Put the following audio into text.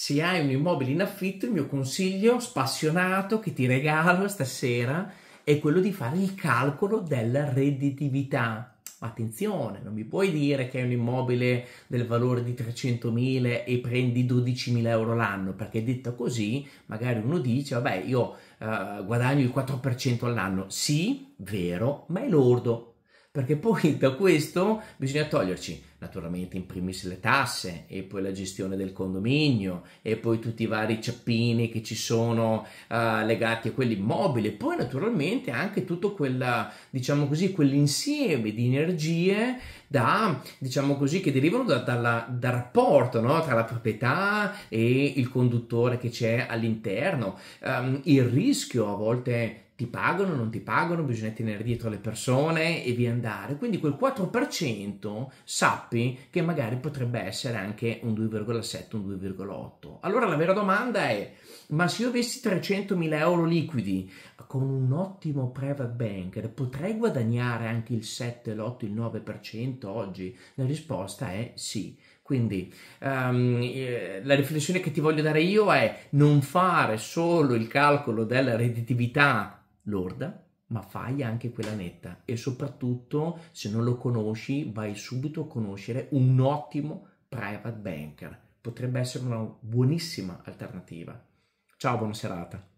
se hai un immobile in affitto, il mio consiglio spassionato che ti regalo stasera è quello di fare il calcolo della redditività. Ma attenzione, non mi puoi dire che hai un immobile del valore di 300.000 e prendi 12.000 euro l'anno, perché detto così, magari uno dice, vabbè, io eh, guadagno il 4% all'anno. Sì, vero, ma è lordo, perché poi da questo bisogna toglierci naturalmente in primis le tasse e poi la gestione del condominio e poi tutti i vari ciappini che ci sono uh, legati a quell'immobile, poi naturalmente anche tutto quella, diciamo così, quell'insieme di energie da, diciamo così, che derivano da, dalla, dal rapporto no? tra la proprietà e il conduttore che c'è all'interno, um, il rischio a volte ti pagano, non ti pagano, bisogna tenere dietro le persone e via andare. Quindi quel 4% sappi sappi che magari potrebbe essere anche un 2,7, un 2,8. Allora la vera domanda è, ma se io avessi 300.000 euro liquidi con un ottimo private banker, potrei guadagnare anche il 7, l'8, il 9% oggi? La risposta è sì. Quindi um, la riflessione che ti voglio dare io è non fare solo il calcolo della redditività lorda, ma fai anche quella netta e soprattutto se non lo conosci vai subito a conoscere un ottimo private banker potrebbe essere una buonissima alternativa ciao buona serata